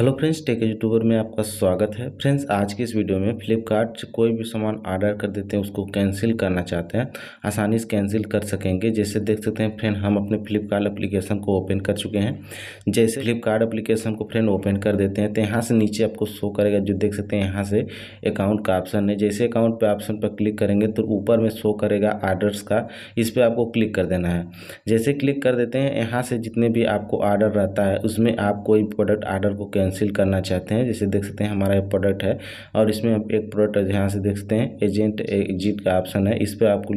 hello friends tech YouTuber में आपका स्वागत है फ्रेंड्स आज के इस वीडियो में फ्लिपकार्ट से कोई भी सामान ऑर्डर कर देते हैं उसको कैंसिल करना चाहते हैं आसानी से कैंसिल कर सकेंगे जैसे देख सकते हैं फ्रेंड हम अपने फ्लिपकार्ट एप्लीकेशन को ओपन कर चुके हैं जैसे फ्लिपकार्ट एप्लीकेशन को फ्रेंड ओपन कर देते हैं तो यहाँ से नीचे आपको शो करेगा जो देख सकते हैं यहाँ से अकाउंट का ऑप्शन है जैसे अकाउंट पर ऑप्शन पर क्लिक करेंगे तो ऊपर में शो करेगा आर्डर्स का इस पर आपको क्लिक कर देना है जैसे क्लिक कर देते हैं यहाँ से जितने भी आपको आर्डर रहता है उसमें आप कोई प्रोडक्ट आर्डर को कैंसिल कैंसिल करना चाहते हैं जैसे देख सकते हैं हमारा एक प्रोडक्ट है और इसमें आप एक प्रोडक्ट यहाँ से देख सकते हैं एजेंट एग्जिट का ऑप्शन है इस पर आपको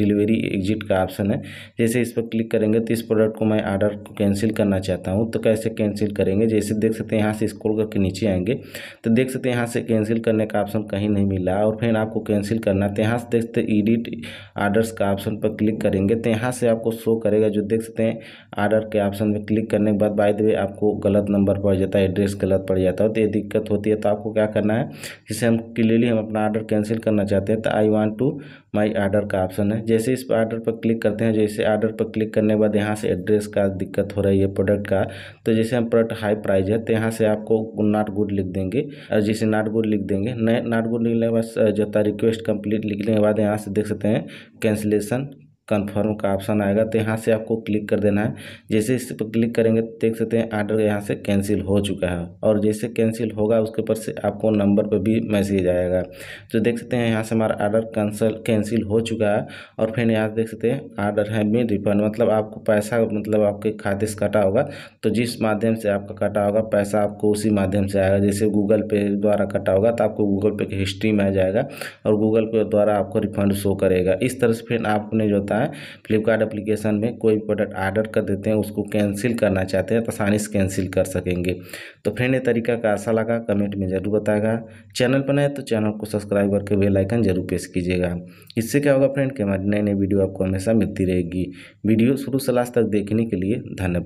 डिलीवरी एग्जिट का ऑप्शन है जैसे इस पर क्लिक करेंगे तो इस प्रोडक्ट को मैं आर्डर कैंसिल करना चाहता हूँ तो कैसे कैंसिल करेंगे जैसे देख सकते हैं यहाँ से स्क्रोल करके नीचे आएंगे तो देख सकते हैं यहाँ से कैंसिल करने का ऑप्शन कहीं नहीं मिला और फिर आपको कैंसिल करना तो यहाँ से देख सकते हैं एडिट ऑर्डर्स का ऑप्शन पर क्लिक करेंगे तो यहाँ से आपको शो करेगा जो देख सकते हैं आर्डर के ऑप्शन में क्लिक करने के बाद बाय द वे आपको गलत नंबर पर जाता है एड्रेस एड्रेस गलत पड़ जाता है तो ये दिक्कत होती है तो आपको क्या करना है जैसे हम क्लियरली हम अपना आर्डर कैंसिल करना चाहते हैं तो I want to my order का ऑप्शन है जैसे इस ऑर्डर पर क्लिक करते हैं जैसे आर्डर पर क्लिक करने के बाद यहाँ से एड्रेस का दिक्कत हो रही है प्रोडक्ट का तो जैसे हम प्रोडक्ट हाई प्राइज है तो यहाँ से आपको नॉट गुड लिख देंगे और जैसे नॉट गुड लिख देंगे नॉट गुड लिखने के बाद जो था रिक्वेस्ट कंप्लीट लिखने के बाद यहाँ से देख सकते हैं कैंसिलेशन कन्फर्म का ऑप्शन आएगा तो यहाँ से आपको क्लिक कर देना है जैसे इस पर क्लिक करेंगे तो देख सकते हैं आर्डर यहाँ से कैंसिल हो चुका है और जैसे कैंसिल होगा उसके ऊपर से आपको नंबर पर भी मैसेज आएगा तो देख सकते हैं यहाँ से हमारा आर्डर कैंसल कैंसिल हो चुका है और फिर यहाँ से देख सकते हैं आर्डर है में रिफंड मतलब आपको पैसा मतलब आपके खाते से कटा होगा तो जिस माध्यम से आपका कटा होगा पैसा आपको उसी माध्यम से आएगा जैसे गूगल पे द्वारा कटा होगा तो आपको गूगल पे की हिस्ट्री में आ जाएगा और गूगल पे द्वारा आपको रिफंड शो करेगा इस तरह से फिर आपने जो होता है फ्लिपकार्ट एप्लीकेशन में कोई भी प्रोडक्ट आर्डर कर देते हैं उसको कैंसिल करना चाहते हैं तो आसानी से कैंसिल कर सकेंगे तो फ्रेंड ये तरीका कैसा लगा कमेंट में ज़रूर बताएगा चैनल पर नए तो चैनल को सब्सक्राइब करके बेलाइकन जरूर प्रेस कीजिएगा इससे क्या होगा फ्रेंड कि हमारी नई नई वीडियो आपको हमेशा मिलती रहेगी वीडियो शुरू से लास्ट तक देखने के लिए धन्यवाद